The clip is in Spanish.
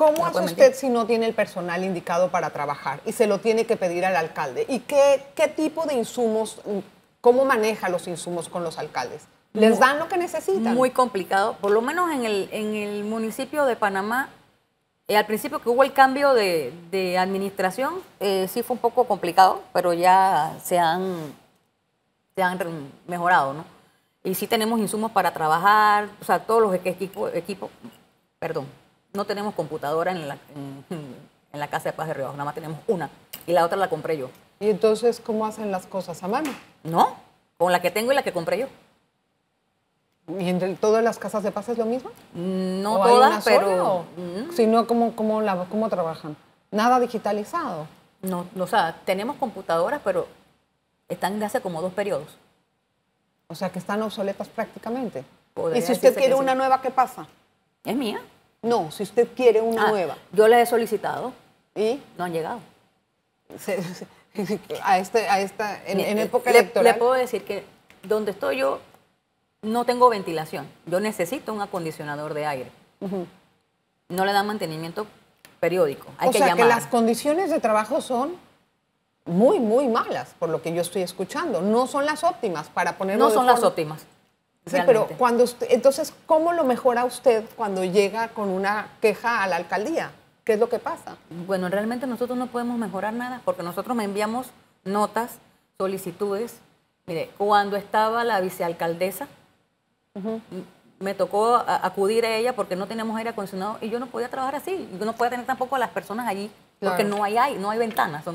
¿Cómo hace usted si no tiene el personal indicado para trabajar y se lo tiene que pedir al alcalde? ¿Y qué, tipo de insumos, cómo maneja los insumos con los alcaldes? ¿Les dan lo que necesitan? Muy complicado. Por lo menos en el, municipio de Panamá, eh, al principio que hubo el cambio de, administración, eh, sí fue un poco complicado, pero ya se han, se han mejorado, ¿no? Y sí tenemos insumos para trabajar, o sea, todos los equipos, equipo, perdón, no tenemos computadora en la, en, la Casa de Paz de Río nada más tenemos una. Y la otra la compré yo. ¿Y entonces cómo hacen las cosas a mano? No, con la que tengo y la que compré yo. ¿Y en todas las casas de paz es lo mismo? Mm, no todas, pero. Mm. ¿cómo, cómo, ¿cómo trabajan? Nada digitalizado. No, o sea, tenemos computadoras, pero están de hace como dos periodos. O sea, que están obsoletas prácticamente. y si usted quiere una nueva, ¿qué pasa? Es mía. No, si usted quiere una ah, nueva. Yo le he solicitado. ¿Y? No han llegado. Este, a, esta, en, época le, electoral. Le puedo decir que donde estoy yo no tengo ventilación. Yo necesito un acondicionador de aire. No le dan mantenimiento periódico. Hay o sea que las condiciones de trabajo son muy, muy malas, por lo que yo estoy escuchando. No son las óptimas para ponerlo. No son las óptimas. Sí, pero cuando entonces, ¿cómo lo mejora usted cuando llega con una queja a la alcaldía? ¿Qué es lo que pasa? Bueno, realmente nosotros no podemos mejorar nada porque nosotros me enviamos notas, solicitudes. Mire, cuando estaba la vicealcaldesa, me tocó acudir a ella porque no teníamos aire acondicionado y yo no podía trabajar así. Yo no podía tener tampoco a las personas allí porque no, hay, no hay ventanas.